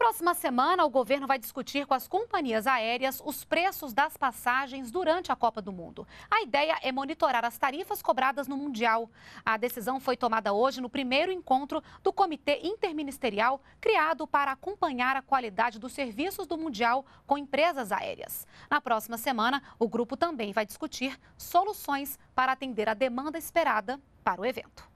próxima semana, o governo vai discutir com as companhias aéreas os preços das passagens durante a Copa do Mundo. A ideia é monitorar as tarifas cobradas no Mundial. A decisão foi tomada hoje no primeiro encontro do Comitê Interministerial, criado para acompanhar a qualidade dos serviços do Mundial com empresas aéreas. Na próxima semana, o grupo também vai discutir soluções para atender a demanda esperada para o evento.